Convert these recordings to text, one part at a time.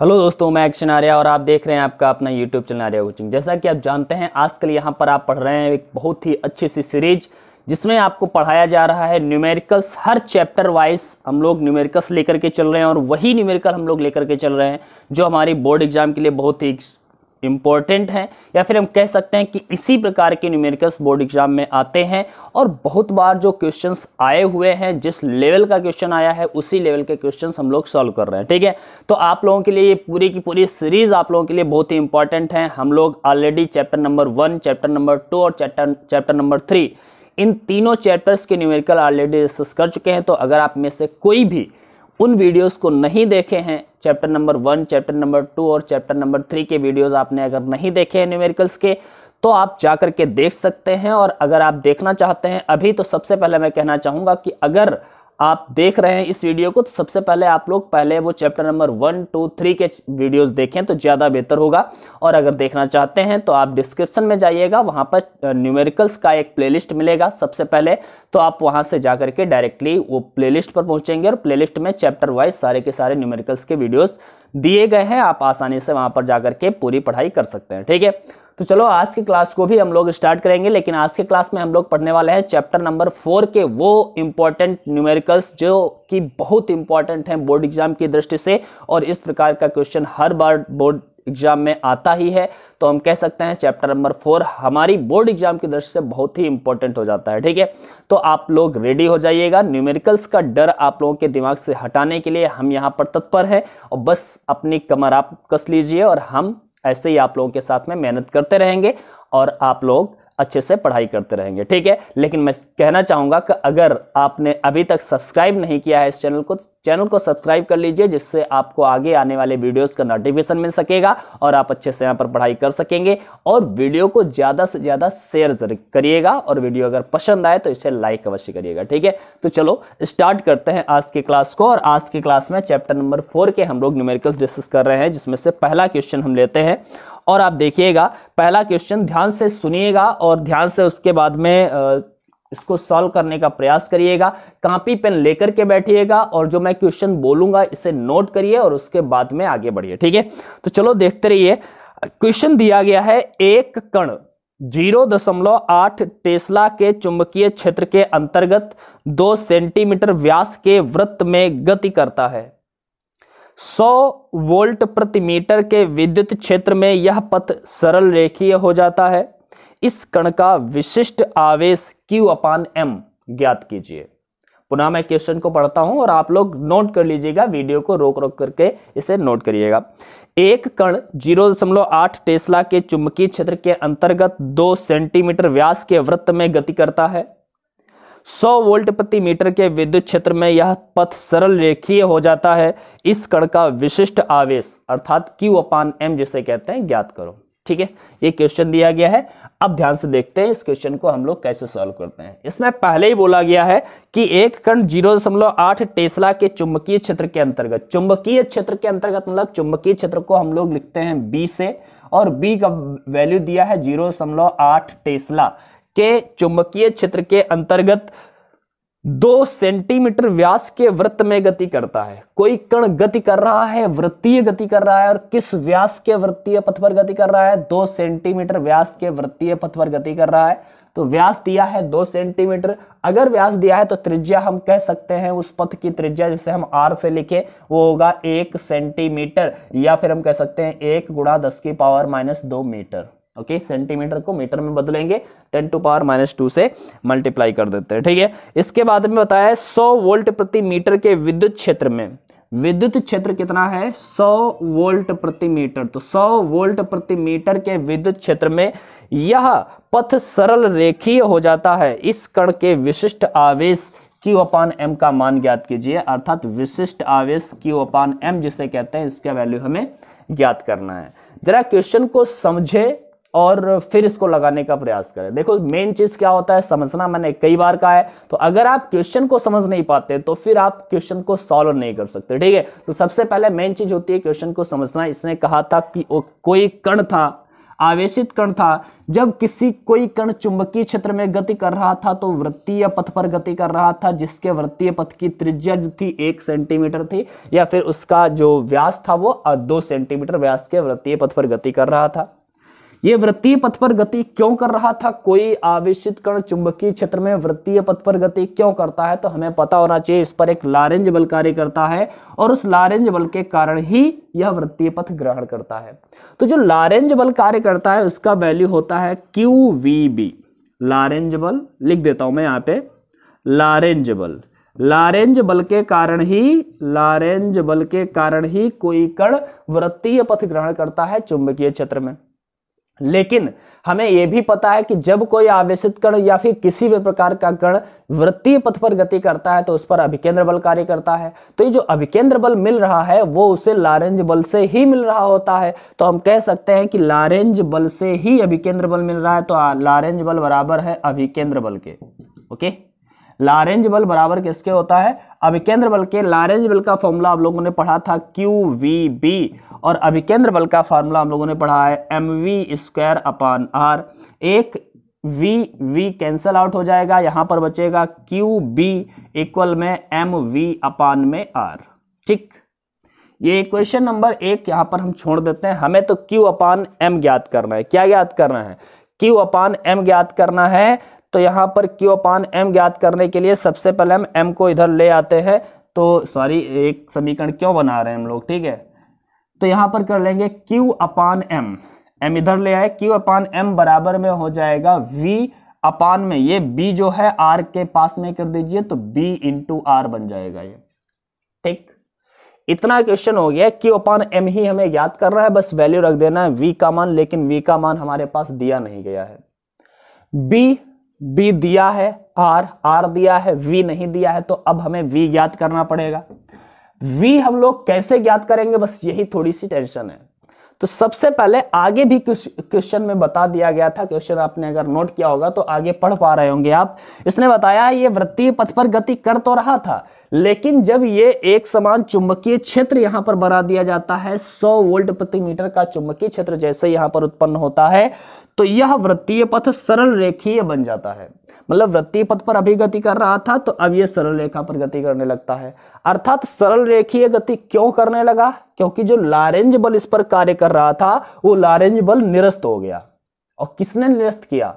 hello दोस्तों मैं action Arya और आप देख रहे हैं आपका अपना यूट्यूब चैनल आर्या कोचिंग जैसा कि आप जानते हैं आजकल यहाँ पर आप पढ़ रहे हैं एक बहुत ही अच्छी सी सीरीज जिसमें आपको पढ़ाया जा रहा है न्यूमेरिकल्स हर चैप्टर वाइज हम लोग न्यूमेरिकल्स लेकर के चल रहे हैं और वही न्यूमेरिकल हम लोग लेकर के चल रहे हैं जो हमारी बोर्ड एग्जाम के लिए बहुत ही इम्पॉर्टेंट हैं या फिर हम कह सकते हैं कि इसी प्रकार के न्यूमेरिकल्स बोर्ड एग्जाम में आते हैं और बहुत बार जो क्वेश्चंस आए हुए हैं जिस लेवल का क्वेश्चन आया है उसी लेवल के क्वेश्चंस हम लोग सॉल्व कर रहे हैं ठीक है तो आप लोगों के लिए ये पूरी की पूरी सीरीज आप लोगों के लिए बहुत ही इंपॉर्टेंट है हम लोग already chapter number one chapter number two और चैप्टर चैप्टर नंबर थ्री इन तीनों चैप्टर्स के न्यूमेरिकल ऑलरेडी डिस्कस कर चुके हैं तो अगर आप में से कोई भी उन वीडियोस को नहीं देखे हैं chapter number one chapter number two और चैप्टर नंबर थ्री के वीडियोस आपने अगर नहीं देखे हैं न्यूमेरिकल्स के तो आप जा कर के देख सकते हैं और अगर आप देखना चाहते हैं अभी तो सबसे पहले मैं कहना चाहूँगा कि अगर आप देख रहे हैं इस वीडियो को तो सबसे पहले आप लोग पहले वो chapter number one two three के वीडियोस देखें तो ज़्यादा बेहतर होगा और अगर देखना चाहते हैं तो आप डिस्क्रिप्शन में जाइएगा वहाँ पर न्यूमेरिकल्स का एक प्लेलिस्ट मिलेगा सबसे पहले तो आप वहाँ से जा के डायरेक्टली वो प्ले पर पहुँचेंगे और प्ले में चैप्टर वाइज सारे के सारे न्यूमेरिकल्स के वीडियोज़ दिए गए हैं आप आसानी से वहाँ पर जा के पूरी पढ़ाई कर सकते हैं ठीक है तो चलो आज की क्लास को भी हम लोग स्टार्ट करेंगे लेकिन आज के क्लास में हम लोग पढ़ने वाले हैं चैप्टर नंबर फोर के वो इम्पॉर्टेंट न्यूमेरिकल्स जो कि बहुत इंपॉर्टेंट हैं बोर्ड एग्जाम की दृष्टि से और इस प्रकार का क्वेश्चन हर बार बोर्ड एग्जाम में आता ही है तो हम कह सकते हैं चैप्टर नंबर फोर हमारी बोर्ड एग्जाम की दृष्टि से बहुत ही इंपॉर्टेंट हो जाता है ठीक है तो आप लोग रेडी हो जाइएगा न्यूमेरिकल्स का डर आप लोगों के दिमाग से हटाने के लिए हम यहाँ पर तत्पर हैं और बस अपनी कमर आप कस लीजिए और हम ऐसे ही आप लोगों के साथ में मेहनत करते रहेंगे और आप लोग अच्छे से पढ़ाई करते रहेंगे ठीक है लेकिन मैं कहना चाहूँगा कि अगर आपने अभी तक सब्सक्राइब नहीं किया है इस चैनल को चैनल को सब्सक्राइब कर लीजिए जिससे आपको आगे आने वाले वीडियोस का नोटिफिकेशन मिल सकेगा और आप अच्छे से यहाँ पर पढ़ाई कर सकेंगे और वीडियो को ज़्यादा से ज़्यादा शेयर करिएगा और वीडियो अगर पसंद आए तो इसे लाइक अवश्य करिएगा ठीक है तो चलो स्टार्ट करते हैं आज के क्लास को और आज के क्लास में चैप्टर नंबर फोर के हम लोग न्यूमेरिकल्स डिस्कस कर रहे हैं जिसमें से पहला क्वेश्चन हम लेते हैं और आप देखिएगा पहला क्वेश्चन ध्यान से सुनिएगा और ध्यान से उसके बाद में इसको सॉल्व करने का प्रयास करिएगा कापी पेन लेकर के बैठिएगा और जो मैं क्वेश्चन बोलूंगा इसे नोट करिए और उसके बाद में आगे बढ़िए ठीक है तो चलो देखते रहिए क्वेश्चन दिया गया है एक कण जीरो दशमलव आठ टेस्ला के चुंबकीय क्षेत्र के अंतर्गत दो सेंटीमीटर व्यास के वृत्त में गति करता है 100 वोल्ट प्रति मीटर के विद्युत क्षेत्र में यह पथ सरल रेखीय हो जाता है इस कण का विशिष्ट आवेश Q अपान एम ज्ञात कीजिए पुनः मैं क्वेश्चन को पढ़ता हूं और आप लोग नोट कर लीजिएगा वीडियो को रोक रोक करके इसे नोट करिएगा एक कण 0.8 टेस्ला के चुंबकीय क्षेत्र के अंतर्गत दो सेंटीमीटर व्यास के वृत्त में गति करता है 100 वोल्ट प्रति मीटर के विद्युत क्षेत्र में यह पथ सरल रेखीय हो जाता है इस कण का विशिष्ट आवेश अर्थात क्यू अपान एम जिसे कहते हैं ज्ञात करो ठीक है ये क्वेश्चन दिया गया है अब ध्यान से देखते हैं इस क्वेश्चन को हम लोग कैसे सॉल्व करते हैं इसमें पहले ही बोला गया है कि एक कण 0.8 टेस्ला के चुंबकीय क्षेत्र के अंतर्गत चुंबकीय क्षेत्र के अंतर्गत मतलब चुंबकीय क्षेत्र को हम लोग लिखते हैं बी से और बी का वैल्यू दिया है 0.8 टेस्ला के चुंबकीय क्षेत्र के अंतर्गत दो सेंटीमीटर व्यास के वृत्त में गति करता है कोई कण गति कर रहा है वृत्तीय गति कर रहा है और किस व्यास के वृत्तीय पथ पर गति कर रहा है दो सेंटीमीटर व्यास के वृत्तीय पथ पर गति कर रहा है तो व्यास दिया है दो सेंटीमीटर अगर व्यास दिया है तो त्रिज्या हम कह सकते हैं उस पथ की त्रिज्या जिसे हम आर से लिखे वो होगा एक सेंटीमीटर या फिर हम कह सकते हैं एक गुणा दस की पावर माइनस दो मीटर ओके okay, सेंटीमीटर को मीटर में बदलेंगे ten to power minus two से मल्टीप्लाई कर देते हैं ठीक है इसके बाद में बताया सौ वोल्ट प्रति मीटर के विद्युत क्षेत्र में विद्युत क्षेत्र कितना है 100 वोल्ट प्रति मीटर तो 100 वोल्ट प्रति मीटर के विद्युत क्षेत्र में यह पथ सरल रेखीय हो जाता है इस कण के विशिष्ट आवेश Q अपान एम का मान ज्ञात कीजिए अर्थात विशिष्ट आवेश Q अपान एम जिसे कहते हैं इसका वैल्यू हमें ज्ञात करना है जरा क्वेश्चन को समझे और फिर इसको लगाने का प्रयास करें देखो मेन चीज क्या होता है समझना मैंने कई बार कहा है तो अगर आप क्वेश्चन को समझ नहीं पाते तो फिर आप क्वेश्चन को सॉल्व नहीं कर सकते ठीक है तो सबसे पहले मेन चीज होती है क्वेश्चन को समझना इसने कहा था कि वो कोई कण था आवेशित कण था जब किसी कोई कण चुंबकीय क्षेत्र में गति कर रहा था तो वृत्तीय पथ पर गति कर रहा था जिसके वृत्तीय पथ की त्रिज्या जो थी एक सेंटीमीटर थी या फिर उसका जो व्यास था वो दो सेंटीमीटर व्यास के वृत्तीय पथ पर गति कर रहा था ये वृत्तीय पथ पर गति क्यों कर रहा था कोई आवेशित कण चुंबकीय क्षेत्र में वृत्तीय पथ पर गति क्यों करता है तो हमें पता होना चाहिए इस पर एक लारेंज बल कार्य करता है और उस लारेंज बल के कारण ही यह वृत्तीय पथ ग्रहण करता है तो जो लारेंज बल कार्य करता है उसका वैल्यू होता है क्यू वी बी लारेंज बल लिख देता हूं मैं यहाँ पे लारेंज बल लारेंज बल के कारण ही लारेंज बल के कारण ही कोई कण वृत्तीय पथ ग्रहण करता है चुंबकीय क्षेत्र में लेकिन हमें यह भी पता है कि जब कोई आवेशित कण या फिर किसी भी प्रकार का कण वृत्तीय पथ पर गति करता है तो उस पर अभिकेंद्र बल कार्य करता है तो ये जो अभिकेंद्र बल मिल रहा है वो उसे लारेंज बल से ही मिल रहा होता है तो हम कह सकते हैं कि लारेंज बल से ही अभिकेंद्र बल मिल रहा है तो लारेंज बल बराबर है अभिकेंद्र बल के ओके लारेंज बल बराबर किसके होता है अभिकेंद्र बल के लारेंज बल का फॉर्मूला आप लोगों ने पढ़ा था क्यू वी बी और अभिकेंद्र बल का फॉर्मूला हम लोगों ने पढ़ा है M V square upon R एक वी वी कैंसल आउट हो जाएगा यहां पर बचेगा क्यू बी इक्वल में एम वी अपान में आर ठीक ये क्वेश्चन नंबर एक यहां पर हम छोड़ देते हैं हमें तो क्यू अपान एम ज्ञात करना है क्या ज्ञात करना है क्यू अपान एम ज्ञात करना है तो यहाँ पर क्यू अपान एम ज्ञात करने के लिए सबसे पहले हम एम को इधर ले आते हैं तो सॉरी एक समीकरण क्यों बना रहे हैं हम लोग ठीक है तो यहाँ पर कर लेंगे क्यू अपान एम एम इधर ले आए क्यू अपान एम बराबर में हो जाएगा वी अपान में ये बी जो है आर के पास में कर दीजिए तो बी इंटू आर बन जाएगा ये ठीक इतना क्वेश्चन हो गया क्यू अपान एम ही हमें याद कर रहा है बस वैल्यू रख देना है वी का मान लेकिन वी का मान हमारे पास दिया नहीं गया है बी बी दिया है आर आर दिया है वी नहीं दिया है तो अब हमें वी ज्ञात करना पड़ेगा वी हम लोग कैसे ज्ञात करेंगे बस यही थोड़ी सी टेंशन है तो सबसे पहले आगे भी क्वेश्चन में बता दिया गया था क्वेश्चन आपने अगर नोट किया होगा तो आगे पढ़ पा रहे होंगे आप इसने बताया ये वृत्तीय पथ पर गति कर तो रहा था लेकिन जब ये एक समान चुंबकीय क्षेत्र यहां पर बना दिया जाता है 100 वोल्ट प्रति मीटर का चुंबकीय क्षेत्र जैसे यहां पर उत्पन्न होता है तो यह वृत्तीय पथ सरल रेखीय बन जाता है मतलब वृत्तीय पथ पर अभी गति कर रहा था तो अब यह सरल रेखा पर गति करने लगता है अर्थात सरल रेखीय गति क्यों करने लगा क्योंकि जो लारेंज बल इस पर कार्य कर रहा था वो लारेंज बल निरस्त हो गया और किसने निरस्त किया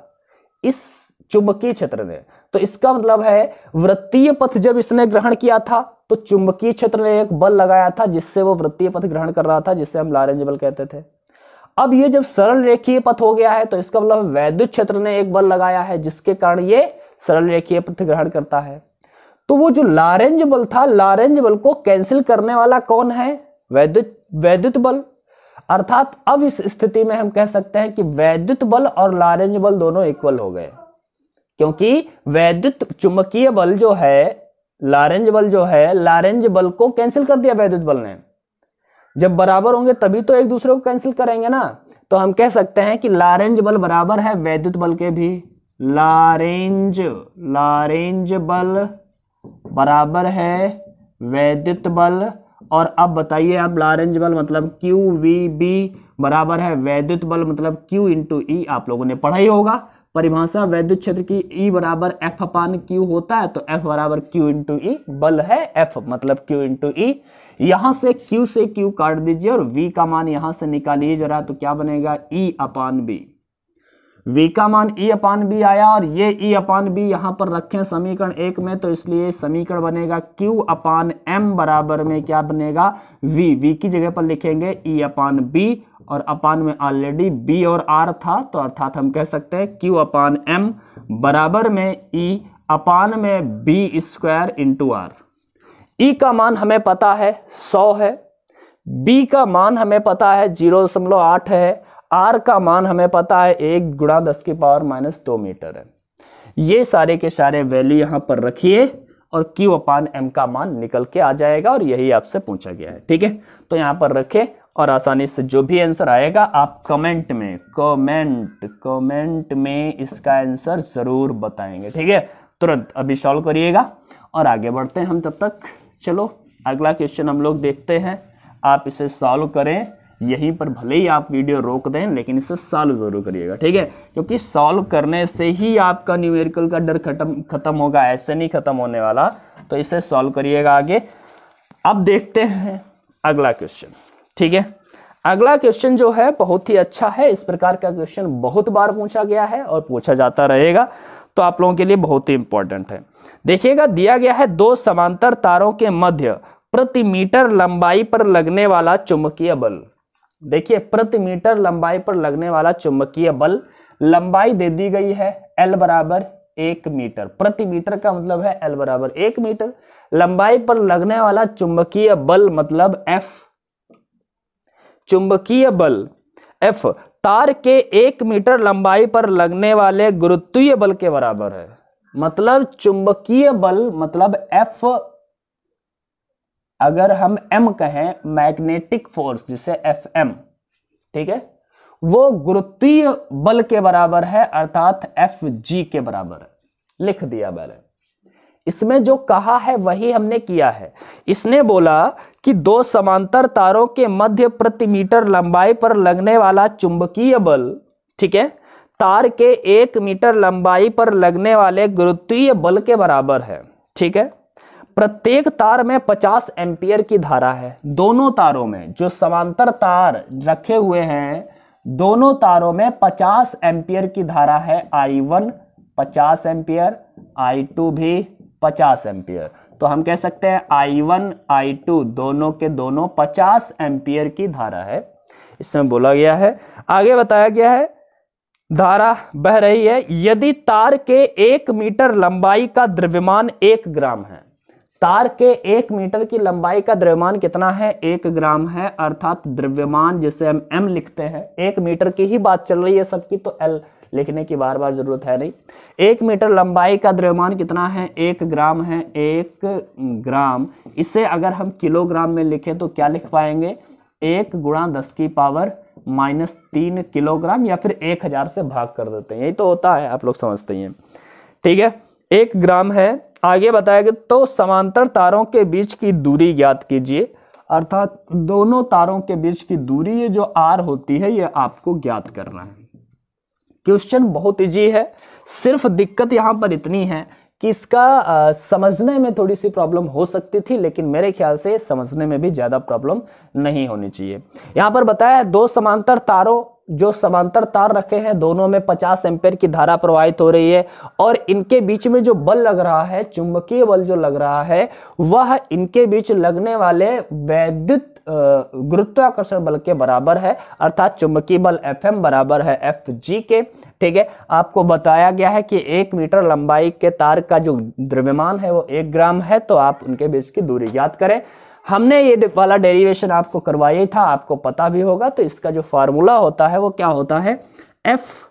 इस चुंबकीय क्षेत्र ने तो इसका मतलब है वृत्तीय पथ जब इसने ग्रहण किया था तो चुंबकीय क्षेत्र ने एक बल लगाया था जिससे वो वृत्तीय पथ ग्रहण कर रहा था जिससे हम लारेंज बल कहते थे अब ये जब सरल रेखीय पथ हो गया है तो इसका मतलब वैद्युत क्षेत्र ने एक बल लगाया है जिसके कारण ये सरल रेखीय पथ ग्रहण करता है तो वो जो लारेंज बल था लारेंज बल को कैंसिल करने वाला कौन है वैद्युत वैद्युत बल अर्थात अब इस स्थिति में हम कह सकते हैं कि वैद्युत बल और लारेंज बल दोनों इक्वल हो गए क्योंकि वैद्युत चुंबकीय बल जो है लारेंज बल जो है लारेंज बल को कैंसिल कर दिया वैद्युत बल ने जब बराबर होंगे तभी तो एक दूसरे को कैंसिल करेंगे ना तो हम कह सकते हैं कि लारेंज बल बराबर है वैद्युत बल के भी लारेंज लारेंज बल बराबर है वैद्युत बल और अब बताइए अब लारेंज बल मतलब क्यू वी बी बराबर है वैद्युत बल मतलब क्यू इंटू ई आप लोगों ने पढ़ा ही होगा परिभाषा वैद्युत क्षेत्र की ई e बराबर एफ अपान क्यू होता है तो एफ बराबर क्यू इंटू ई बल है एफ मतलब क्यू इंटू ई यहां से क्यू से क्यू काट दीजिए और वी का मान यहां से निकालिए जरा तो क्या बनेगा E e upon B V का मान ई e अपान बी आया और ये ई अपान बी यहां पर रखें समीकरण एक में तो इसलिए समीकरण बनेगा क्यू अपान एम बराबर में क्या बनेगा वी वी की जगह पर लिखेंगे ई अपान बी और अपान में ऑलरेडी बी और आर था तो अर्थात हम कह सकते हैं क्यू अपान एम बराबर में ई e अपान में B square into R E का मान हमें पता है सौ है बी का मान हमें पता है जीरो दशमलव आठ है आर का मान हमें पता है एक गुणा दस की पावर माइनस दो मीटर है ये सारे के सारे वैल्यू यहां पर रखिए और क्यू अपान एम का मान निकल के आ जाएगा और यही आपसे पूछा गया है ठीक है तो यहां पर रखें और आसानी से जो भी आंसर आएगा आप कमेंट में कमेंट कमेंट में इसका आंसर ज़रूर बताएंगे ठीक है तुरंत अभी सॉल्व करिएगा और आगे बढ़ते हैं हम तब तक चलो अगला क्वेश्चन हम लोग देखते हैं आप इसे सॉल्व करें यहीं पर भले ही आप वीडियो रोक दें लेकिन इसे सॉल्व ज़रूर करिएगा ठीक है क्योंकि सॉल्व करने से ही आपका न्यूमेरिकल का डर खत्म खत्म होगा ऐसे नहीं खत्म होने वाला तो इसे सॉल्व करिएगा आगे अब देखते हैं अगला क्वेश्चन ठीक है अगला क्वेश्चन जो है बहुत ही अच्छा है इस प्रकार का क्वेश्चन बहुत बार पूछा गया है और पूछा जाता रहेगा तो आप लोगों के लिए बहुत ही इंपॉर्टेंट है देखिएगा दिया गया है दो समांतर तारों के मध्य प्रति मीटर लंबाई पर लगने वाला चुंबकीय बल देखिए प्रति मीटर लंबाई पर लगने वाला चुंबकीय बल लंबाई दे दी गई है एल बराबर एक मीटर प्रति मीटर का मतलब है एल बराबर एक मीटर लंबाई पर लगने वाला चुंबकीय बल मतलब एफ चुंबकीय बल एफ तार के एक मीटर लंबाई पर लगने वाले गुरुत्वीय बल के बराबर है मतलब चुंबकीय बल मतलब एफ अगर हम एम कहें मैग्नेटिक फोर्स जिसे एफ एम ठीक है वो गुरुत्वीय बल के बराबर है अर्थात एफ जी के बराबर है लिख दिया मैंने इसमें जो कहा है वही हमने किया है इसने बोला कि दो समांतर तारों के मध्य प्रति मीटर लंबाई पर लगने वाला चुंबकीय बल ठीक है तार के एक मीटर लंबाई पर लगने वाले गुरुत्वीय बल के बराबर है ठीक है प्रत्येक तार में 50 एम्पियर की धारा है दोनों तारों में जो समांतर तार रखे हुए हैं दोनों तारों में 50 एम्पियर की धारा है आई वन पचास एम्पियर आई टू भी 50 एम्पियर तो हम कह सकते हैं I1, I2 दोनों के दोनों 50 एम्पियर की धारा है इसमें बोला गया है आगे बताया गया है धारा बह रही है यदि तार के एक मीटर लंबाई का द्रव्यमान एक ग्राम है तार के एक मीटर की लंबाई का द्रव्यमान कितना है एक ग्राम है अर्थात द्रव्यमान जिसे हम एम लिखते हैं एक मीटर की ही बात चल रही है सबकी तो एल लिखने की बार बार ज़रूरत है नहीं एक मीटर लंबाई का द्रव्यमान कितना है एक ग्राम है एक ग्राम इसे अगर हम किलोग्राम में लिखें तो क्या लिख पाएंगे एक गुणा दस की पावर माइनस तीन किलोग्राम या फिर एक हज़ार से भाग कर देते हैं यही तो होता है आप लोग समझते हैं ठीक है एक ग्राम है आगे बताया गया तो समांतर तारों के बीच की दूरी ज्ञात कीजिए अर्थात दोनों तारों के बीच की दूरी ये जो आर होती है ये आपको ज्ञात करना है क्वेश्चन बहुत ईजी है सिर्फ दिक्कत यहाँ पर इतनी है कि इसका आ, समझने में थोड़ी सी प्रॉब्लम हो सकती थी लेकिन मेरे ख्याल से समझने में भी ज़्यादा प्रॉब्लम नहीं होनी चाहिए यहाँ पर बताया दो समांतर तारों जो समांतर तार रखे हैं दोनों में 50 एम्पेयर की धारा प्रवाहित हो रही है और इनके बीच में जो बल लग रहा है चुंबकीय बल जो लग रहा है वह इनके बीच लगने वाले वैद्युत गुरुत्वाकर्षण बल के बराबर है अर्थात चुंबकीय बल एफ बराबर है एफ जी के ठीक है आपको बताया गया है कि एक मीटर लंबाई के तार का जो द्रव्यमान है वो एक ग्राम है तो आप उनके बीच की दूरी याद करें हमने ये वाला डेरिवेशन आपको करवाया था आपको पता भी होगा तो इसका जो फार्मूला होता है वो क्या होता है एफ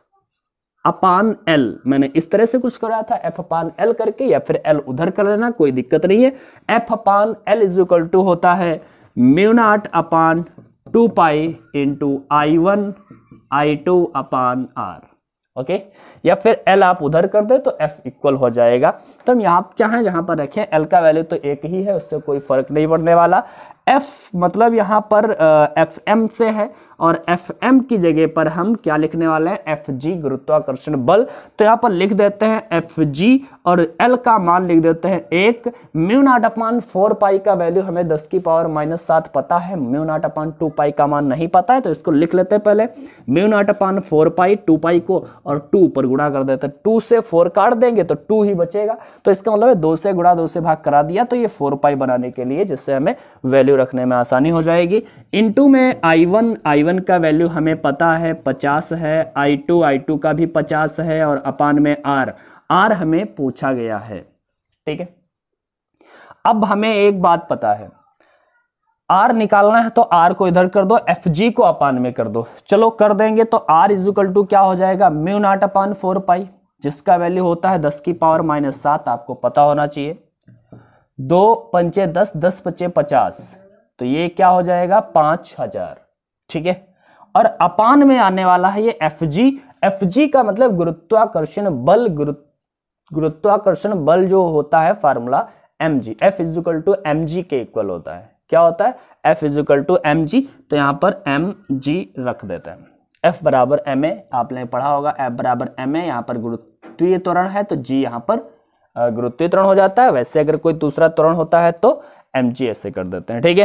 अपान एल मैंने इस तरह से कुछ कराया था एफ अपान एल करके या फिर एल उधर कर लेना कोई दिक्कत नहीं है F upon L is equal to होता है mu naught upon two pi into I one I two upon R okay या फिर एल आप उधर कर दे तो एफ इक्वल हो जाएगा तो हम यहाँ चाहे जहां पर रखें एल का वैल्यू तो एक ही है उससे कोई फर्क नहीं पड़ने वाला एफ मतलब यहाँ पर एफ एम से है और एफ एम की जगह पर हम क्या लिखने वाले हैं एफ जी गुरुत्वाकर्षण बल तो यहाँ पर लिख देते हैं एफ जी और एल का मान लिख देते हैं एक mu naught upon four pi का वैल्यू हमें दस की पावर माइनस सात पता है mu naught upon two pi का मान नहीं पता है तो इसको लिख लेते हैं पहले mu naught upon four pi two pi को और टू पर गुणा कर देते हैं टू से फोर काट देंगे तो टू ही बचेगा तो इसका मतलब है दो से गुणा दो से भाग करा दिया तो ये फोर पाई बनाने के लिए जिससे हमें वैल्यू रखने में आसानी हो जाएगी इंटू में आई वन आई i7 का वैल्यू हमें पता है 50 है i2 i2 का भी 50 है और अपान में r r हमें पूछा गया है ठीक है अब हमें एक बात पता है आर निकालना है तो आर को इधर कर दो एफ जी को अपान में कर दो चलो कर देंगे तो आर इक्वल टू क्या हो जाएगा mu naught upon four pi जिसका वैल्यू होता है दस की पावर माइनस सात आपको पता होना चाहिए दो पंचे दस दस पचे पचास तो ये क्या हो जाएगा पांच हजार ठीक है और अपान में आने वाला है ये एफ जी एफ जी का मतलब गुरुत्वाकर्षण बल गुरु गुरुत्वाकर्षण बल जो होता है formula M G F is equal to M G के इक्वल होता है क्या होता है F is equal to M G तो यहां पर एम जी रख देते हैं एफ बराबर एम ए आपने पढ़ा होगा एफ बराबर एम ए यहाँ पर गुरुत्वीय त्वरण है तो जी यहाँ पर गुरुत्वीय त्वरण हो जाता है वैसे अगर कोई दूसरा त्वरण होता है तो एम जी ऐसे कर देते हैं ठीक है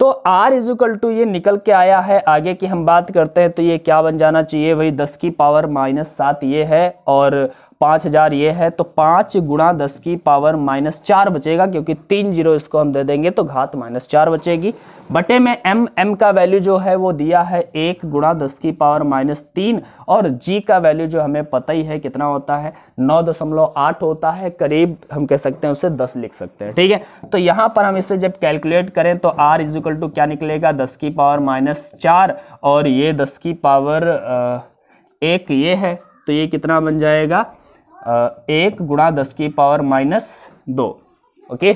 तो R इक्वल टू ये निकल के आया है आगे की हम बात करते हैं तो ये क्या बन जाना चाहिए भाई दस की पावर माइनस सात ये है और पाँच हज़ार ये है तो पाँच गुणा दस की पावर माइनस चार बचेगा क्योंकि तीन जीरो इसको हम दे देंगे तो घात माइनस चार बचेगी बटे में एम एम का वैल्यू जो है वो दिया है एक गुणा दस की पावर माइनस तीन और जी का वैल्यू जो हमें पता ही है कितना होता है नौ दशमलव आठ होता है करीब हम कह सकते हैं उसे दस लिख सकते हैं ठीक है तो यहाँ पर हम इसे जब कैलकुलेट करें तो आर इजिकल टू क्या निकलेगा दस की पावर माइनस चार और ये दस की पावर एक ये है तो ये कितना बन जाएगा एक गुणा दस की पावर माइनस दो ओके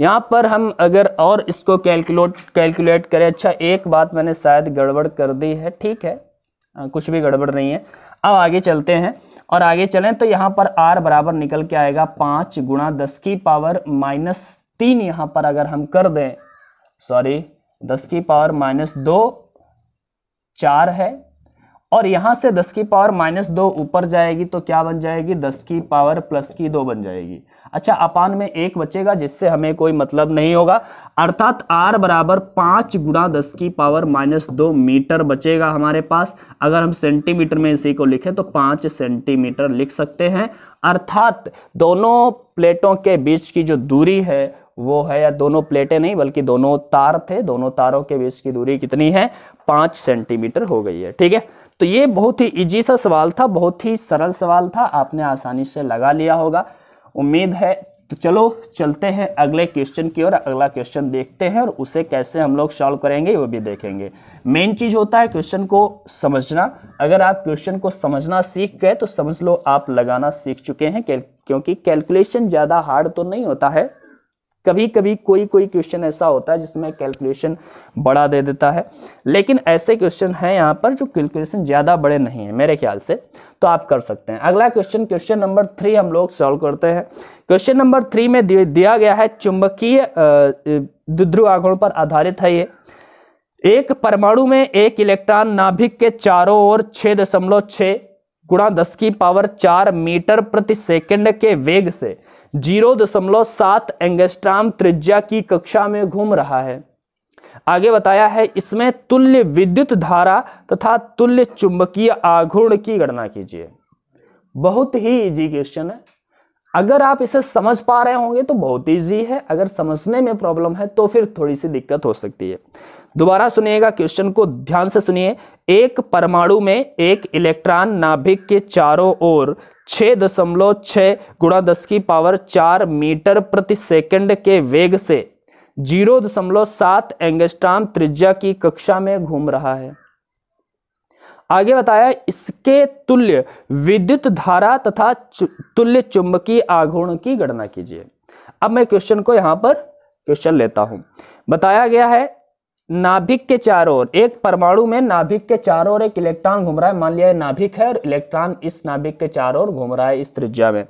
यहाँ पर हम अगर और इसको कैलकुलेट कैलकुलेट करें अच्छा एक बात मैंने शायद गड़बड़ कर दी है ठीक है आ, कुछ भी गड़बड़ नहीं है अब आगे चलते हैं और आगे चलें तो यहाँ पर आर बराबर निकल के आएगा पाँच गुणा दस की पावर माइनस तीन यहाँ पर अगर हम कर दें सॉरी दस की पावर माइनस दो चार है और यहां से दस की पावर माइनस दो ऊपर जाएगी तो क्या बन जाएगी दस की पावर प्लस की दो बन जाएगी अच्छा अपान में एक बचेगा जिससे हमें कोई मतलब नहीं होगा अर्थात आर बराबर पांच गुणा दस की पावर माइनस दो मीटर बचेगा हमारे पास अगर हम सेंटीमीटर में इसी को लिखें तो पांच सेंटीमीटर लिख सकते हैं अर्थात दोनों प्लेटों के बीच की जो दूरी है वो है या दोनों प्लेटें नहीं बल्कि दोनों तार थे दोनों तारों के बीच की दूरी कितनी है पांच सेंटीमीटर हो गई है ठीक है तो ये बहुत ही ईजी सा सवाल था बहुत ही सरल सवाल था आपने आसानी से लगा लिया होगा उम्मीद है तो चलो चलते हैं अगले क्वेश्चन की ओर अगला क्वेश्चन देखते हैं और उसे कैसे हम लोग सॉल्व करेंगे वो भी देखेंगे मेन चीज होता है क्वेश्चन को समझना अगर आप क्वेश्चन को समझना सीख गए तो समझ लो आप लगाना सीख चुके हैं क्योंकि कैलकुलेशन ज़्यादा हार्ड तो नहीं होता है कभी कभी कोई कोई क्वेश्चन ऐसा होता है जिसमें कैलकुलेशन बड़ा दे देता है लेकिन ऐसे क्वेश्चन हैं यहाँ पर जो कैलकुलेशन ज़्यादा बड़े नहीं है मेरे ख्याल से तो आप कर सकते हैं अगला क्वेश्चन क्वेश्चन नंबर थ्री हम लोग सॉल्व करते हैं क्वेश्चन नंबर थ्री में दिया गया है चुंबकीय द्विध्रुव आंकड़ों पर आधारित है ये एक परमाणु में एक इलेक्ट्रॉन नाभिक के चारों ओर छः दशमलव छः गुणा दस की पावर चार मीटर प्रति सेकंड के वेग से जीरो दशमलव सात एंगेस्ट्राम त्रिज्या की कक्षा में घूम रहा है आगे बताया है इसमें तुल्य विद्युत धारा तथा तुल्य चुंबकीय आघूर्ण की गणना कीजिए बहुत ही इजी क्वेश्चन है अगर आप इसे समझ पा रहे होंगे तो बहुत ईजी है अगर समझने में प्रॉब्लम है तो फिर थोड़ी सी दिक्कत हो सकती है दोबारा सुनिएगा क्वेश्चन को ध्यान से सुनिए एक परमाणु में एक इलेक्ट्रॉन नाभिक के चारों ओर छह दशमलव छह गुणा दस की पावर चार मीटर प्रति सेकंड के वेग से जीरो दशमलव सात एंगस्ट्राम त्रिज्या की कक्षा में घूम रहा है आगे बताया इसके तुल्य विद्युत धारा तथा तुल्य चुंबकीय आघूर्ण की गणना कीजिए अब मैं क्वेश्चन को यहां पर क्वेश्चन लेता हूं बताया गया है नाभिक के चारों ओर एक परमाणु में नाभिक के चारों ओर एक इलेक्ट्रॉन घूम रहा है मान लिया नाभिक है और इलेक्ट्रॉन इस नाभिक के चारों ओर घूम रहा है इस त्रिज्या में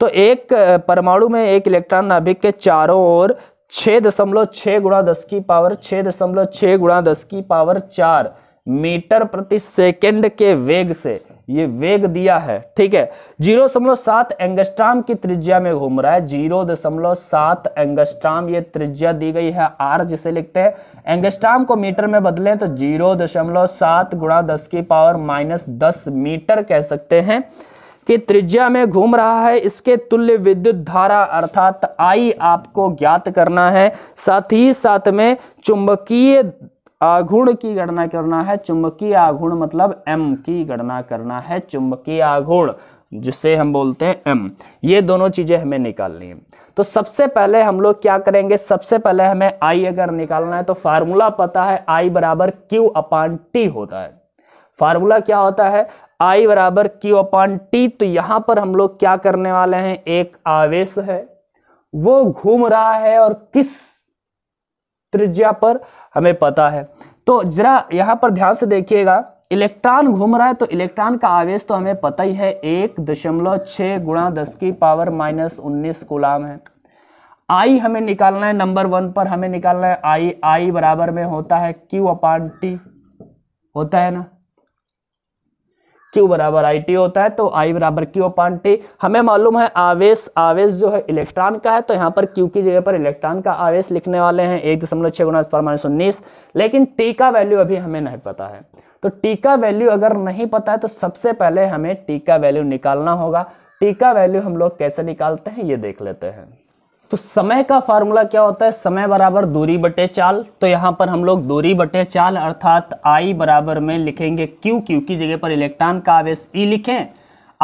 तो एक परमाणु में एक इलेक्ट्रॉन नाभिक के चारों ओर छ दशमलव छः गुणा दस की पावर छः दशमलव छः गुणा दस की पावर चार मीटर प्रति सेकेंड के वेग से ये वेग दिया है ठीक है जीरो दशमलव सात एंगस्ट्राम की त्रिज्या में घूम रहा है जीरो दशमलव सात एंगस्ट्राम ये त्रिज्या दी गई है आर जिसे लिखते हैं एंगस्ट्राम को मीटर में बदलें तो जीरो दशमलव सात गुणा दस की पावर माइनस दस मीटर कह सकते हैं कि त्रिज्या में घूम रहा है इसके तुल्य विद्युत धारा अर्थात आई आपको ज्ञात करना है साथ ही साथ में चुंबकीय आघूर्ण की गणना करना है चुंबकीय आघूर्ण मतलब एम की गणना करना है चुंबकीय आघूर्ण जिससे हम बोलते हैं एम ये दोनों चीजें हमें निकालनी है तो सबसे पहले हम लोग क्या करेंगे सबसे पहले हमें आई अगर निकालना है तो फार्मूला पता है आई बराबर क्यू अपान टी होता है फार्मूला क्या होता है आई बराबर क्यू अपान टी तो यहां पर हम लोग क्या करने वाले हैं एक आवेश है वो घूम रहा है और किस त्रिज्या पर हमें पता है तो जरा यहाँ पर ध्यान से देखिएगा इलेक्ट्रॉन घूम रहा है तो इलेक्ट्रॉन का आवेश तो हमें पता ही है एक दशमलव छः गुणा दस की पावर माइनस उन्नीस गुलाम है आई हमें निकालना है नंबर वन पर हमें निकालना है आई आई बराबर में होता है क्यू अपान टी होता है ना Q बराबर आई टी होता है तो I बराबर क्यू अपान टी हमें मालूम है आवेश आवेश जो है इलेक्ट्रॉन का है तो यहाँ पर Q की जगह पर इलेक्ट्रॉन का आवेश लिखने वाले हैं एक दशमलव छः गुना माइनस उन्नीस लेकिन T का वैल्यू अभी हमें नहीं पता है तो T का वैल्यू अगर नहीं पता है तो सबसे पहले हमें T का वैल्यू निकालना होगा टी का वैल्यू हम लोग कैसे निकालते हैं ये देख लेते हैं तो समय का फार्मूला क्या होता है समय बराबर दूरी बटे चाल तो यहाँ पर हम लोग दूरी बटे चाल अर्थात आई बराबर में लिखेंगे क्यू क्यू की जगह पर इलेक्ट्रॉन का आवेश ई e लिखें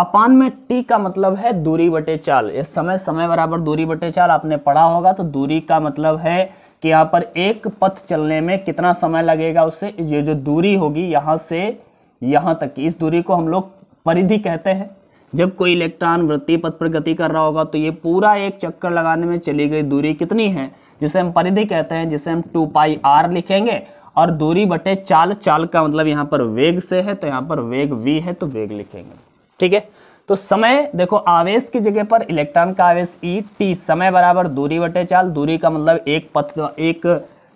अपान में टी का मतलब है दूरी बटे चाल ये समय समय बराबर दूरी बटे चाल आपने पढ़ा होगा तो दूरी का मतलब है कि यहाँ पर एक पथ चलने में कितना समय लगेगा उससे ये जो दूरी होगी यहाँ से यहाँ तक इस दूरी को हम लोग परिधि कहते हैं जब कोई इलेक्ट्रॉन वृत्तीय पथ पर गति कर रहा होगा तो ये पूरा एक चक्कर लगाने में चली गई दूरी कितनी है जिसे हम परिधि कहते हैं जिसे हम टू पाई आर लिखेंगे और दूरी बटे चाल चाल का मतलब यहाँ पर वेग से है तो यहाँ पर वेग वी है तो वेग लिखेंगे ठीक है तो समय देखो आवेश की जगह पर इलेक्ट्रॉन का आवेश ई e टी समय बराबर दूरी बटे चाल दूरी का मतलब एक पथ एक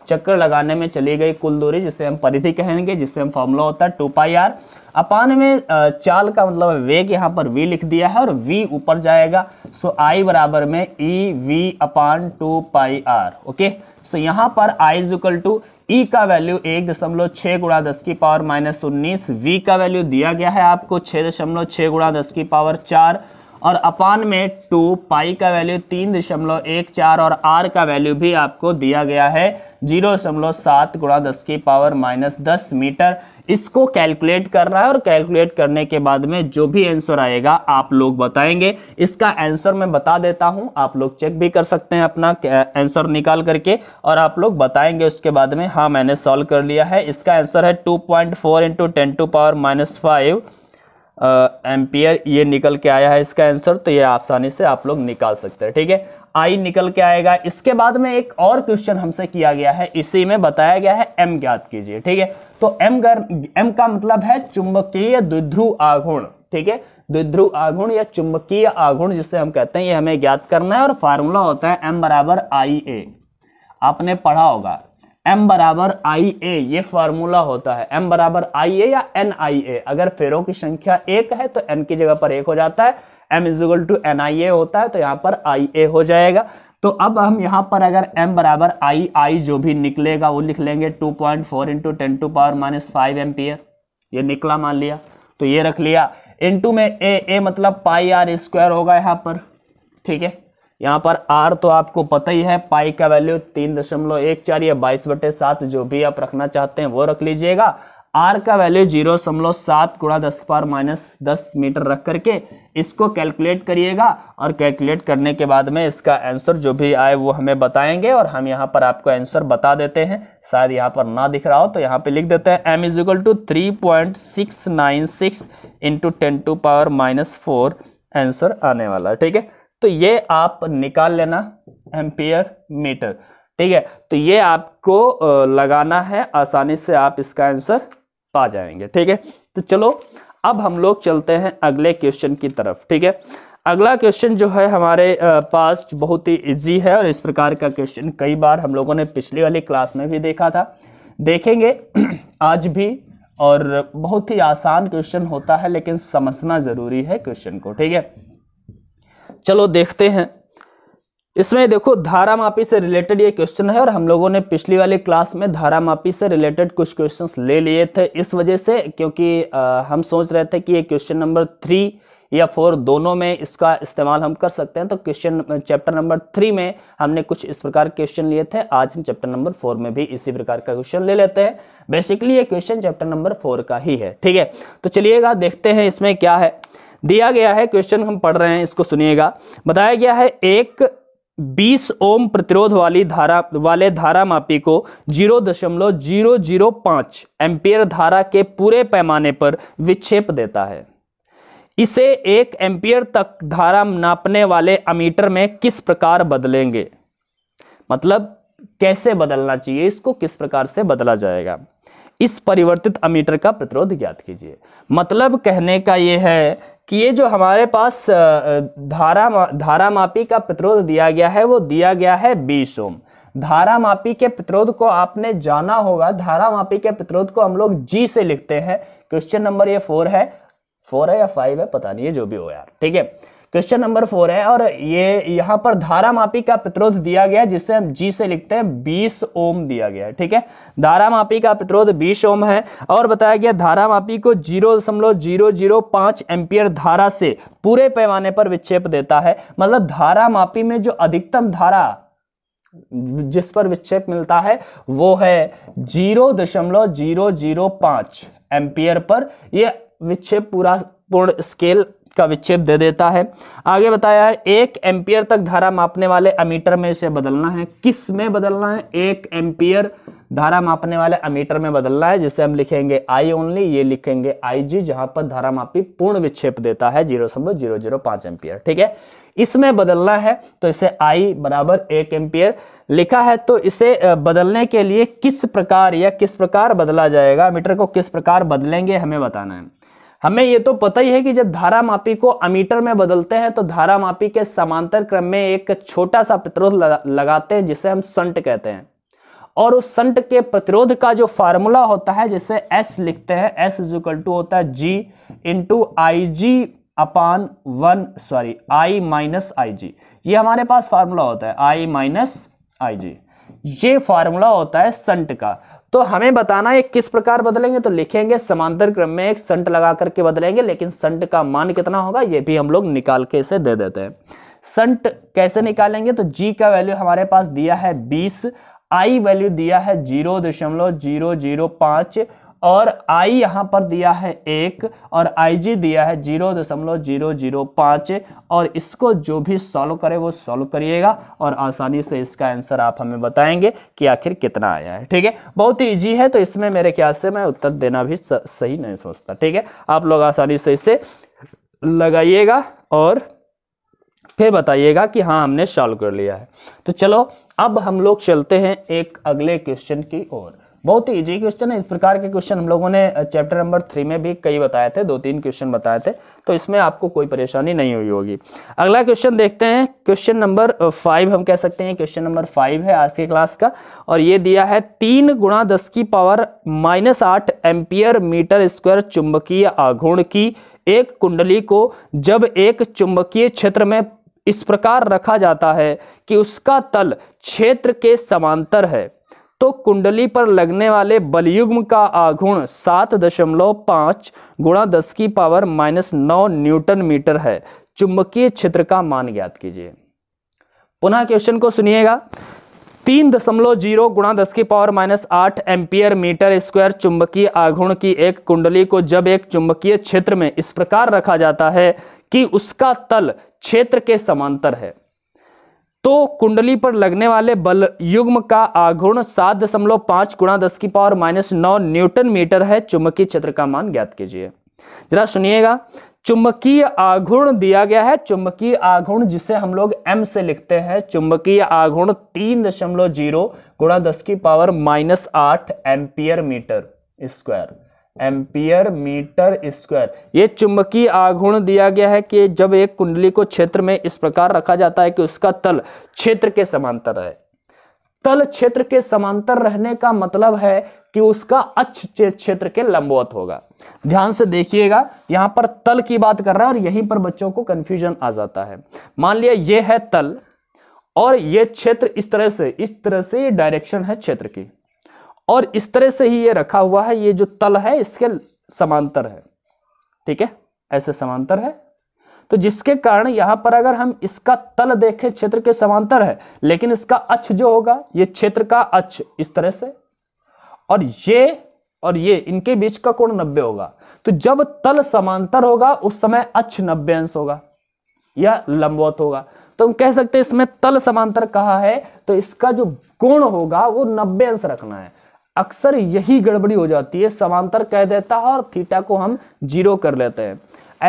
चक्कर लगाने में चली गई कुल दूरी जिसे हम परिधि कहेंगे जिससे हम फॉर्मूला होता है टू पाई आर अपान में चाल का मतलब वेग यहाँ पर वी लिख दिया है और वी ऊपर जाएगा सो आई बराबर में E V upon two pi R okay so यहाँ पर I is equal to E का वैल्यू एक दशमलव छः गुणा दस की पावर माइनस उन्नीस वी का वैल्यू दिया गया है आपको छः दशमलव छः गुणा दस की पावर चार और अपान में टू पाई का वैल्यू तीन दशमलव एक चार और आर का वैल्यू भी आपको दिया गया है जीरो दशमलव सात गुणा दस की पावर माइनस दस मीटर इसको कैलकुलेट करना है और कैलकुलेट करने के बाद में जो भी आंसर आएगा आप लोग बताएंगे इसका आंसर मैं बता देता हूं आप लोग चेक भी कर सकते हैं अपना आंसर निकाल करके और आप लोग बताएंगे उसके बाद में हाँ मैंने सॉल्व कर लिया है इसका आंसर है two point four into ten to power minus five ampere ये निकल के आया है इसका आंसर तो ये आसानी से आप लोग निकाल सकते हैं ठीक है आई निकल के आएगा इसके बाद में एक और क्वेश्चन हमसे किया गया है इसी में बताया गया है एम ज्ञात कीजिए ठीक है तो एम गर एम का मतलब है चुंबकीय द्विध्रुव आघूर्ण ठीक है द्विध्रुव आघूर्ण या चुंबकीय आघूर्ण जिसे हम कहते हैं ये हमें ज्ञात करना है और फार्मूला होता है एम बराबर आई ए आपने पढ़ा होगा एम बराबर आई ए ये फार्मूला होता है एम बराबर आई ए या एन आई ए अगर फेरों की संख्या एक है तो एन की जगह पर एक हो जाता है M is equal to N I A होता है तो यहाँ पर आई ए हो जाएगा तो अब हम यहाँ पर अगर एम बराबर आई आई जो भी निकलेगा वो लिख लेंगे two point four into ten to power minus five एर ये निकला मान लिया तो ये रख लिया इंटू में ए ए मतलब पाई आर स्क्वायर होगा यहाँ पर ठीक है यहाँ पर आर तो आपको पता ही है पाई का वैल्यू तीन दशमलव एक चार या बाईस बटे सात जो भी आप रखना चाहते हैं वो रख लीजिएगा आर का वैल्यू जीरो दशमलव सात गुणा दस पार माइनस दस मीटर रख करके इसको कैलकुलेट करिएगा और कैलकुलेट करने के बाद में इसका आंसर जो भी आए वो हमें बताएंगे और हम यहाँ पर आपको आंसर बता देते हैं शायद यहाँ पर ना दिख रहा हो तो यहाँ पे लिख देते हैं M is equal to three point six nine six into ten to power minus four answer आने वाला ठीक है तो ये आप निकाल लेना एम्पेयर मीटर ठीक है तो ये आपको लगाना है आसानी से आप इसका आंसर पा जाएंगे ठीक है तो चलो अब हम लोग चलते हैं अगले क्वेश्चन की तरफ ठीक है अगला क्वेश्चन जो है हमारे पास बहुत ही इजी है और इस प्रकार का क्वेश्चन कई बार हम लोगों ने पिछली वाली क्लास में भी देखा था देखेंगे आज भी और बहुत ही आसान क्वेश्चन होता है लेकिन समझना ज़रूरी है क्वेश्चन को ठीक है चलो देखते हैं इसमें देखो धारा मापी से रिलेटेड ये क्वेश्चन है और हम लोगों ने पिछली वाली क्लास में धारा मापी से रिलेटेड कुछ क्वेश्चंस ले लिए थे इस वजह से क्योंकि आ, हम सोच रहे थे कि ये क्वेश्चन नंबर थ्री या फोर दोनों में इसका इस्तेमाल हम कर सकते हैं तो क्वेश्चन चैप्टर नंबर थ्री में हमने कुछ इस प्रकार क्वेश्चन लिए थे आज हम चैप्टर नंबर फोर में भी इसी प्रकार का क्वेश्चन ले लेते हैं बेसिकली ये क्वेश्चन चैप्टर नंबर फोर का ही है ठीक है तो चलिएगा देखते हैं इसमें क्या है दिया गया है क्वेश्चन हम पढ़ रहे हैं इसको सुनिएगा बताया गया है एक 20 ओम प्रतिरोध वाली धारा वाले धारा मापी को जीरो दशमलव धारा के पूरे पैमाने पर विक्षेप देता है इसे एक एम्पियर तक धारा नापने वाले अमीटर में किस प्रकार बदलेंगे मतलब कैसे बदलना चाहिए इसको किस प्रकार से बदला जाएगा इस परिवर्तित अमीटर का प्रतिरोध ज्ञात कीजिए मतलब कहने का यह है कि ये जो हमारे पास धारा धारा मापी का प्रतिरोध दिया गया है वो दिया गया है बीस ओम धारा मापी के प्रतिरोध को आपने जाना होगा धारा मापी के प्रतिरोध को हम लोग जी से लिखते हैं क्वेश्चन नंबर ये फोर है फोर है या फाइव है पता नहीं है जो भी हो यार ठीक है क्वेश्चन नंबर फोर है और ये यहाँ पर धारा मापी का प्रतिरोध दिया गया जिससे हम जी से लिखते हैं बीस ओम दिया गया ठीक है धारा मापी का प्रतिरोध बीस ओम है और बताया गया धारा मापी को जीरो दशमलव जीरो जीरो पांच एम्पियर धारा से पूरे पैमाने पर विक्षेप देता है मतलब धारा मापी में जो अधिकतम धारा जिस पर विक्षेप मिलता है वो है जीरो दशमलव जीरो जीरो पांच एम्पियर पर यह विक्षेप पूरा पूर्ण स्केल का विक्षेप दे देता है आगे बताया है एक एम्पियर तक धारा मापने वाले अमीटर में इसे बदलना है किस में बदलना है एक एम्पियर धारा मापने वाले अमीटर में बदलना है जिसे हम लिखेंगे आई ओनली ये लिखेंगे आई जी जहां पर धारा मापी पूर्ण विक्षेप देता है जीरो समझो जीरो जीरो पांच एम्पियर ठीक है इसमें बदलना है तो इसे आई बराबर एक एम्पियर लिखा है तो इसे बदलने के लिए किस प्रकार या किस प्रकार बदला जाएगा मीटर को किस प्रकार बदलेंगे हमें बताना है हमें ये तो पता ही है कि जब धारा मापी को अमीटर में बदलते हैं तो धारा मापी के समांतर क्रम में एक छोटा सा प्रतिरोध लगाते हैं जिसे हम संट कहते हैं और उस संट के प्रतिरोध का जो फार्मूला होता है जिसे S लिखते हैं S इजिकल टू होता है G into I G upon one sorry I minus I G ये हमारे पास फार्मूला होता है आई माइनस आई जी ये फार्मूला होता है संट का तो हमें बताना है किस प्रकार बदलेंगे तो लिखेंगे समांतर क्रम में एक संट लगा करके बदलेंगे लेकिन संट का मान कितना होगा ये भी हम लोग निकाल के इसे दे देते हैं संट कैसे निकालेंगे तो जी का वैल्यू हमारे पास दिया है बीस आई वैल्यू दिया है जीरो दशमलव जीरो जीरो पांच और आई यहाँ पर दिया है एक और आईजी दिया है जीरो दशमलव जीरो जीरो पाँच और इसको जो भी सॉल्व करे वो सॉल्व करिएगा और आसानी से इसका आंसर आप हमें बताएंगे कि आखिर कितना आया है ठीक है बहुत ही ईजी है तो इसमें मेरे ख्याल से मैं उत्तर देना भी सही नहीं सोचता ठीक है आप लोग आसानी से इसे लगाइएगा और फिर बताइएगा कि हाँ हमने सॉल्व कर लिया है तो चलो अब हम लोग चलते हैं एक अगले क्वेश्चन की ओर बहुत ही इजी क्वेश्चन है इस प्रकार के क्वेश्चन हम लोगों ने चैप्टर नंबर थ्री में भी कई बताए थे दो तीन क्वेश्चन बताए थे तो इसमें आपको कोई परेशानी नहीं हुई होगी अगला क्वेश्चन देखते हैं क्वेश्चन नंबर फाइव हम कह सकते हैं क्वेश्चन नंबर फाइव है आज के क्लास का और ये दिया है तीन गुणा दस की पावर माइनस आठ एम्पियर मीटर स्क्वायर चुंबकीय आघूर्ण की एक कुंडली को जब एक चुंबकीय क्षेत्र में इस प्रकार रखा जाता है कि उसका तल क्षेत्र के समांतर है तो कुंडली पर लगने वाले बलयुग्म का आघूर्ण सात दशमलव पाँच गुणा दस की पावर माइनस नौ न्यूटन मीटर है चुंबकीय क्षेत्र का मान ज्ञात कीजिए पुनः क्वेश्चन को सुनिएगा तीन दशमलव जीरो गुणा दस की पावर माइनस आठ एम्पियर मीटर स्क्वायर चुंबकीय आघूर्ण की एक कुंडली को जब एक चुंबकीय क्षेत्र में इस प्रकार रखा जाता है कि उसका तल क्षेत्र के समांतर है तो कुंडली पर लगने वाले बल युग्म का आघूर्ण सात दशमलव पांच गुणा दस की पावर माइनस नौ न्यूटन मीटर है चुंबकीय क्षेत्र का मान ज्ञात कीजिए जरा सुनिएगा चुंबकीय आघूर्ण दिया गया है चुंबकीय आघूर्ण जिसे हम लोग एम से लिखते हैं चुंबकीय आघूर्ण तीन दशमलव जीरो गुणा दस की पावर माइनस आठ ampere metre square ampere metre square ये चुंबकीय आघूर्ण दिया गया है कि जब एक कुंडली को क्षेत्र में इस प्रकार रखा जाता है कि उसका तल क्षेत्र के समांतर है तल क्षेत्र के समांतर रहने का मतलब है कि उसका अक्ष क्षेत्र के लंबवत होगा ध्यान से देखिएगा यहां पर तल की बात कर रहा है और यहीं पर बच्चों को कंफ्यूजन आ जाता है मान लिया ये है तल और ये क्षेत्र इस तरह से इस तरह से डायरेक्शन है क्षेत्र की और इस तरह से ही ये रखा हुआ है ये जो तल है इसके समांतर है ठीक है ऐसे समांतर है तो जिसके कारण यहां पर अगर हम इसका तल देखें क्षेत्र के समांतर है लेकिन इसका अक्ष जो होगा ये क्षेत्र का अक्ष इस तरह से और ये और ये इनके बीच का कोण नब्बे होगा तो जब तल समांतर होगा उस समय अक्ष नब्बे अंश होगा या लंबवत होगा तो हम कह सकते हैं इसमें तल समांतर कहा है तो इसका जो कोण होगा वो नब्बे अंश रखना है अक्सर यही गड़बड़ी हो जाती है समांतर कह देता है और थीटा को हम जीरो कर लेते हैं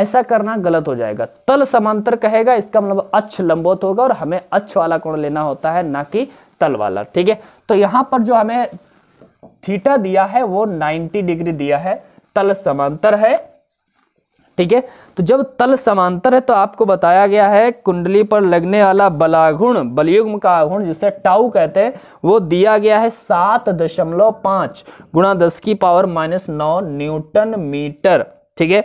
ऐसा करना गलत हो जाएगा तल समांतर कहेगा इसका मतलब अक्ष लंबोत होगा और हमें अक्ष वाला कोण लेना होता है ना कि तल वाला ठीक है तो यहां पर जो हमें थीटा दिया है वो 90 डिग्री दिया है तल समांतर है ठीक है तो जब तल समांतर है तो आपको बताया गया है कुंडली पर लगने वाला बलाघुण बलयुग्म का आघुण जिसे टाउ कहते हैं वो दिया गया है सात दशमलव पांच गुणा दस की पावर माइनस नौ न्यूटन मीटर ठीक है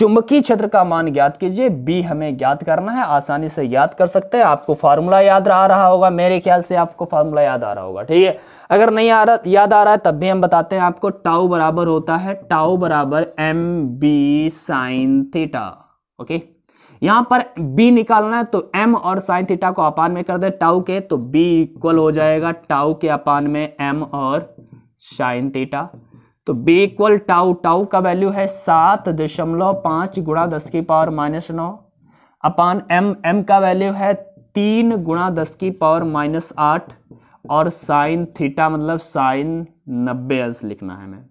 चुंबकीय क्षेत्र का मान ज्ञात कीजिए बी हमें ज्ञात करना है आसानी से याद कर सकते हैं आपको फार्मूला याद आ रहा होगा मेरे ख्याल से आपको फार्मूला याद आ रहा होगा ठीक है अगर नहीं आ रहा याद आ रहा है तब भी हम बताते हैं आपको टाउ बराबर होता है टाउ बराबर M B sine theta okay यहां पर बी निकालना है तो एम और साइन थीटा को अपान में कर दे टाउ के तो बी इक्वल हो जाएगा टाउ के अपान में एम और साइन थीटा तो b इक्वल टाउ टाउ का वैल्यू है सात दशमलव पाँच गुणा दस की पावर माइनस नौ अपान m m का वैल्यू है तीन गुणा दस की पावर माइनस आठ और साइन थीटा मतलब साइन नब्बे अंश लिखना है हमें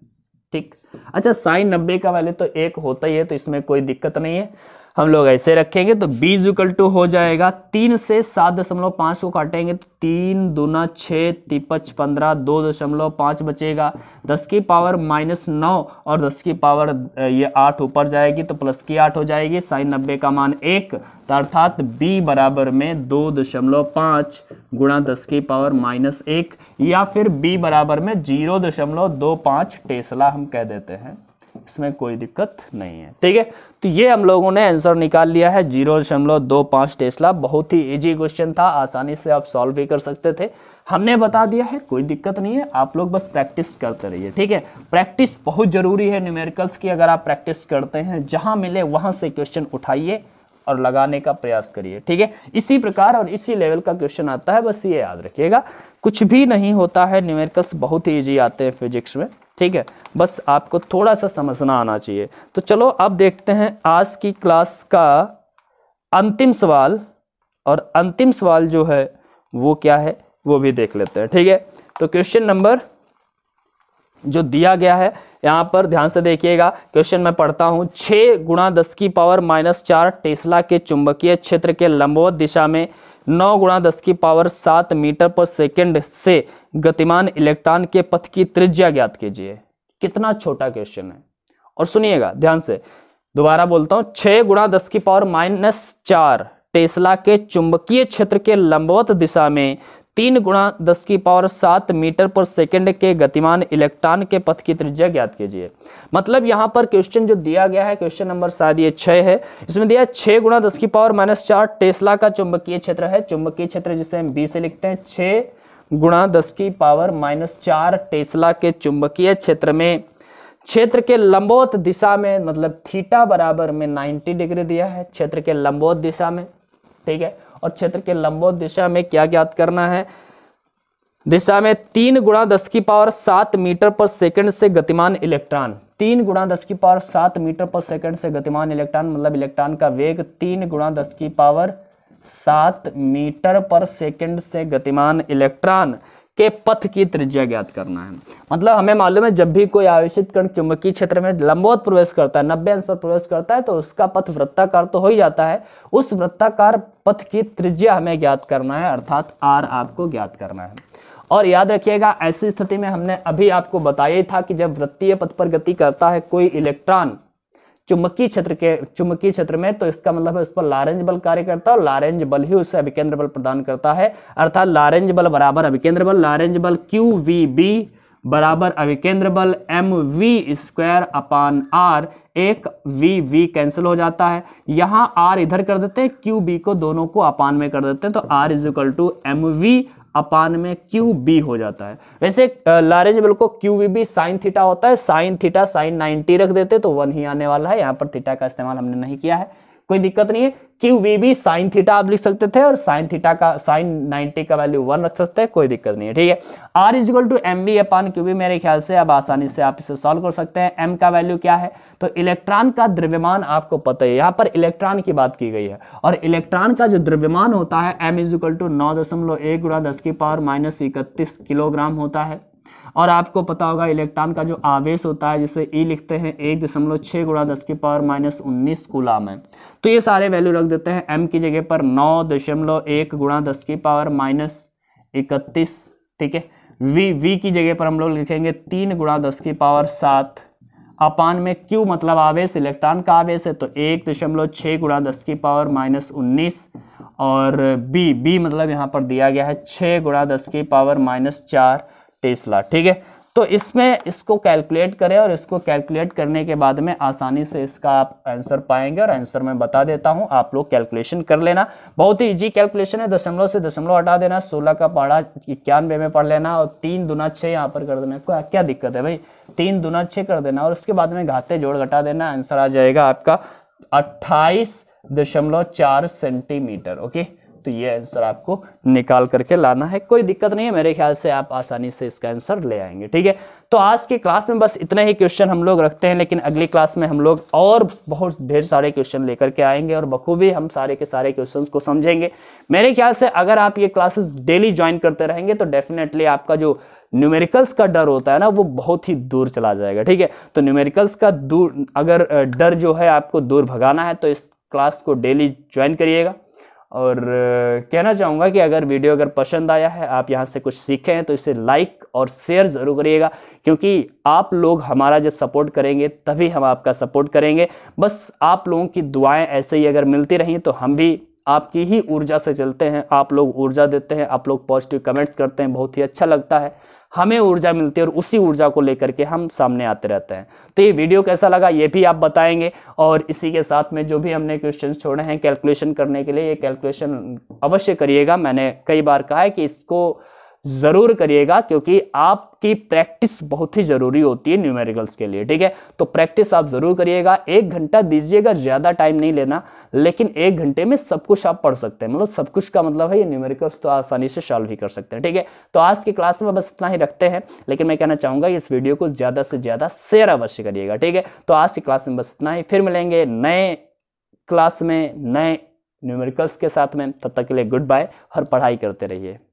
ठीक अच्छा साइन नब्बे का वैल्यू तो एक होता ही है तो इसमें कोई दिक्कत नहीं है हम लोग ऐसे रखेंगे तो b इजिकल टू हो जाएगा तीन से सात दशमलव पाँच को काटेंगे तो तीन दूना छः तिपच पंद्रह दो दशमलव पाँच बचेगा दस की पावर माइनस नौ और दस की पावर ये आठ ऊपर जाएगी तो प्लस की आठ हो जाएगी साइन नब्बे का मान एक तो अर्थात b बराबर में दो दशमलव पाँच गुणा दस की पावर माइनस एक या फिर b बराबर में जीरो दशमलव दो पाँच टेस्ला हम कह देते हैं इसमें कोई दिक्कत नहीं है ठीक है तो ये हम लोगों ने आंसर निकाल लिया है जीरो दशमलव दो पांच टेस्ला बहुत ही इजी क्वेश्चन था आसानी से आप सॉल्व भी कर सकते थे हमने बता दिया है कोई दिक्कत नहीं है आप लोग बस प्रैक्टिस करते रहिए ठीक है प्रैक्टिस बहुत ज़रूरी है न्यूमेरिकल्स की अगर आप प्रैक्टिस करते हैं जहां मिले वहां से क्वेश्चन उठाइए और लगाने का प्रयास करिए ठीक है इसी प्रकार और इसी लेवल का क्वेश्चन आता है बस ये याद रखिएगा कुछ भी नहीं होता है न्यूमेरिकल्स बहुत ही ईजी आते हैं फिजिक्स में ठीक है बस आपको थोड़ा सा समझना आना चाहिए तो चलो अब देखते हैं आज की क्लास का अंतिम सवाल और अंतिम सवाल जो है वो क्या है वो भी देख लेते हैं ठीक है तो क्वेश्चन नंबर जो दिया गया है यहां पर ध्यान से देखिएगा क्वेश्चन मैं पढ़ता हूं छह गुणा दस की पावर माइनस चार टेस्ला के चुंबकीय क्षेत्र के लंबवत दिशा में नौ गुणा दस की पावर सात मीटर पर सेकंड से गतिमान इलेक्ट्रॉन के पथ की त्रिज्या ज्ञात कीजिए कितना छोटा क्वेश्चन है और सुनिएगा ध्यान से दोबारा बोलता हूं छह गुणा दस की पावर माइनस चार टेस्ला के चुंबकीय क्षेत्र के लंबवत दिशा में तीन गुणा दस की पावर सात मीटर पर सेकंड के गतिमान इलेक्ट्रॉन के पथ की त्रिज्या ज्ञात कीजिए मतलब यहां पर क्वेश्चन जो दिया गया है क्वेश्चन नंबर शायद ये छह है इसमें दिया है छह गुणा दस की पावर माइनस चार टेस्ला का चुंबकीय क्षेत्र है चुंबकीय क्षेत्र जिसे हम बी से लिखते हैं छह गुणा दस की पावर माइनस चार टेस्ला के चुंबकीय क्षेत्र में क्षेत्र के लंबोत दिशा में मतलब थीटा बराबर में 90 डिग्री दिया है क्षेत्र के लंबोत दिशा में ठीक है और क्षेत्र के लंबोत दिशा में क्या ज्ञात करना है दिशा में तीन गुणा दस की पावर सात मीटर पर सेकंड से गतिमान इलेक्ट्रॉन तीन गुणा दस की पावर सात मीटर पर सेकंड से गतिमान इलेक्ट्रॉन मतलब इलेक्ट्रॉन का वेग तीन गुणा दस की पावर सात मीटर पर सेकंड से गतिमान इलेक्ट्रॉन के पथ की त्रिज्या ज्ञात करना है मतलब हमें मालूम है जब भी कोई आवेशित कण चुंबकीय क्षेत्र में लंबवत प्रवेश करता है नब्बे अंश पर प्रवेश करता है तो उसका पथ वृत्ताकार तो हो ही जाता है उस वृत्ताकार पथ की त्रिज्या हमें ज्ञात करना है अर्थात आर आपको ज्ञात करना है और याद रखिएगा ऐसी स्थिति में हमने अभी आपको बताया था कि जब वृत्तीय पथ पर गति करता है कोई इलेक्ट्रॉन चुंबकीय क्षेत्र के चुंबकीय क्षेत्र में तो इसका मतलब है उस पर लारेंज बल कार्य करता है लारेंज बल ही उसे अभिकेंद्र बल प्रदान करता है अर्थात लारेंज बल बराबर अभिकेंद्र बल लारेंज बल क्यू वी बी बराबर अभिकेंद्र बल M V square upon R एक वी वी कैंसिल हो जाता है यहां आर इधर कर देते हैं क्यू बी को दोनों को अपान में कर देते हैं तो R is equal to M V upon में क्यू बी हो जाता है वैसे लारेंजबल को Q B B sine theta होता है साइन थीटा साइन 90 रख देते तो वन ही आने वाला है यहाँ पर थीटा का इस्तेमाल हमने नहीं किया है कोई दिक्कत नहीं है क्यू वी भी साइन थीटा आप लिख सकते थे और साइन थीटा का साइन 90 का वैल्यू वन रख सकते हैं कोई दिक्कत नहीं है ठीक है R is equal to M B upon Q भी मेरे ख्याल से अब आसानी से आप इसे सॉल्व कर सकते हैं एम का वैल्यू क्या है तो इलेक्ट्रॉन का द्रव्यमान आपको पता है यहाँ पर इलेक्ट्रॉन की बात की गई है और इलेक्ट्रॉन का जो द्रव्यमान होता है एम इजिकल टू नौ दशमलव एक गुणा दस की पावर माइनस इकतीस किलोग्राम होता है और आपको पता होगा इलेक्ट्रॉन का जो आवेश होता है जिसे ई e लिखते हैं एक दशमलव छः गुणा दस की पावर माइनस उन्नीस गुलाम है तो ये सारे वैल्यू रख देते हैं एम की जगह पर नौ दशमलव एक गुणा दस की पावर माइनस इकतीस ठीक है वी वी की जगह पर हम लोग लिखेंगे तीन गुणा दस की पावर सात अपान में क्यू मतलब आवेश इलेक्ट्रॉन का आवेश है तो एक दशमलव छः गुणा दस की पावर माइनस उन्नीस और बी बी मतलब यहाँ पर दिया गया है छः गुणा दस की पावर माइनस चार टेस्ला ठीक है तो इसमें इसको कैलकुलेट करें और इसको कैलकुलेट करने के बाद में आसानी से इसका आप आंसर पाएंगे और आंसर मैं बता देता हूं आप लोग कैलकुलेशन कर लेना बहुत ही इजी कैलकुलेशन है दशमलव से दशमलव हटा देना सोलह का पढ़ा इक्यानवे में पढ़ लेना और तीन दुना छः यहाँ पर कर देना क्या क्या दिक्कत है भाई तीन दुना छः कर देना और उसके बाद में घाते जोड़ घटा देना आंसर आ जाएगा आपका अट्ठाईस सेंटीमीटर ओके तो ये आंसर आपको निकाल करके लाना है कोई दिक्कत नहीं है मेरे ख्याल से आप आसानी से इसका आंसर ले आएंगे ठीक है तो आज की क्लास में बस इतने ही क्वेश्चन हम लोग रखते हैं लेकिन अगली क्लास में हम लोग और बहुत ढेर सारे क्वेश्चन लेकर के आएंगे और बखूबी हम सारे के सारे क्वेश्चन को समझेंगे मेरे ख्याल से अगर आप ये क्लासेस डेली ज्वाइन करते रहेंगे तो डेफिनेटली आपका जो न्यूमेरिकल्स का डर होता है ना वो बहुत ही दूर चला जाएगा ठीक है तो न्यूमेरिकल्स का दूर अगर डर जो है आपको दूर भगाना है तो इस क्लास को डेली ज्वाइन करिएगा और कहना चाहूँगा कि अगर वीडियो अगर पसंद आया है आप यहाँ से कुछ सीखे हैं तो इसे लाइक और शेयर ज़रूर करिएगा क्योंकि आप लोग हमारा जब सपोर्ट करेंगे तभी हम आपका सपोर्ट करेंगे बस आप लोगों की दुआएं ऐसे ही अगर मिलती रहीं तो हम भी आपकी ही ऊर्जा से चलते हैं आप लोग ऊर्जा देते हैं आप लोग पॉजिटिव कमेंट्स करते हैं बहुत ही अच्छा लगता है हमें ऊर्जा मिलती है और उसी ऊर्जा को लेकर के हम सामने आते रहते हैं तो ये वीडियो कैसा लगा ये भी आप बताएंगे और इसी के साथ में जो भी हमने क्वेश्चन छोड़े हैं कैलकुलेशन करने के लिए ये कैलकुलेशन अवश्य करिएगा मैंने कई बार कहा है कि इसको जरूर करिएगा क्योंकि आपकी प्रैक्टिस बहुत ही जरूरी होती है न्यूमेरिकल्स के लिए ठीक है तो प्रैक्टिस आप जरूर करिएगा एक घंटा दीजिएगा ज़्यादा टाइम नहीं लेना लेकिन एक घंटे में सब कुछ आप पढ़ सकते हैं मतलब सब कुछ का मतलब है ये न्यूमेरिकल्स तो आसानी से सॉल्व ही कर सकते हैं ठीक है तो आज की क्लास में बस इतना ही रखते हैं लेकिन मैं कहना चाहूंगा इस वीडियो को ज़्यादा से ज़्यादा शेयर अवश्य करिएगा ठीक है तो आज की क्लास में बस इतना ही फिर मिलेंगे नए क्लास में नए न्यूमेरिकल्स के साथ में तब तक के लिए गुड बाय और पढ़ाई करते रहिए